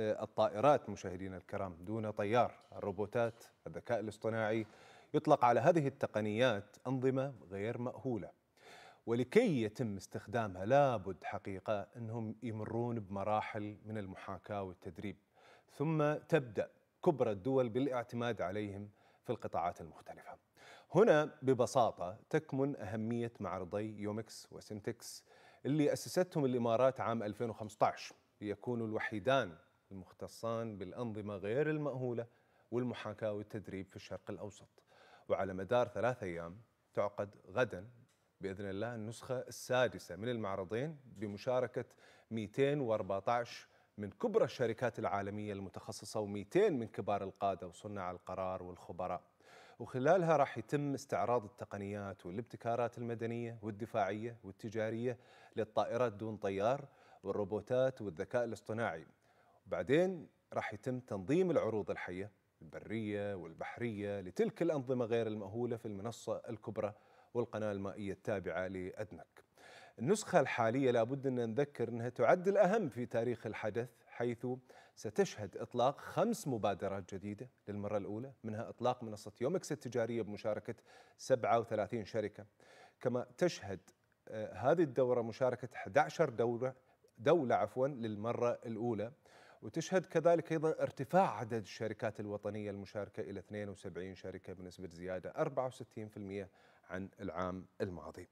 الطائرات مشاهدينا الكرام دون طيار الروبوتات الذكاء الاصطناعي يطلق على هذه التقنيات أنظمة غير مأهولة ولكي يتم استخدامها لابد حقيقة أنهم يمرون بمراحل من المحاكاة والتدريب ثم تبدأ كبرى الدول بالاعتماد عليهم في القطاعات المختلفة هنا ببساطة تكمن أهمية معرضي يومكس وسنتكس اللي أسستهم الإمارات عام 2015 ليكونوا الوحيدان المختصان بالأنظمة غير المأهولة والمحاكاة والتدريب في الشرق الأوسط وعلى مدار ثلاثة أيام تعقد غدا بإذن الله النسخة السادسة من المعرضين بمشاركة 214 من كبرى الشركات العالمية المتخصصة و200 من كبار القادة وصناع القرار والخبراء وخلالها راح يتم استعراض التقنيات والابتكارات المدنية والدفاعية والتجارية للطائرات دون طيار والروبوتات والذكاء الاصطناعي بعدين راح يتم تنظيم العروض الحية البرية والبحرية لتلك الأنظمة غير المأهولة في المنصة الكبرى والقناة المائية التابعة لأدنك النسخة الحالية لابد أن نذكر أنها تعد الأهم في تاريخ الحدث حيث ستشهد إطلاق خمس مبادرات جديدة للمرة الأولى منها إطلاق منصة يومكس التجارية بمشاركة 37 شركة كما تشهد آه، هذه الدورة مشاركة 11 دورة دولة عفوا للمرة الأولى وتشهد كذلك أيضا ارتفاع عدد الشركات الوطنية المشاركة إلى 72 شركة بنسبة زيادة 64% عن العام الماضي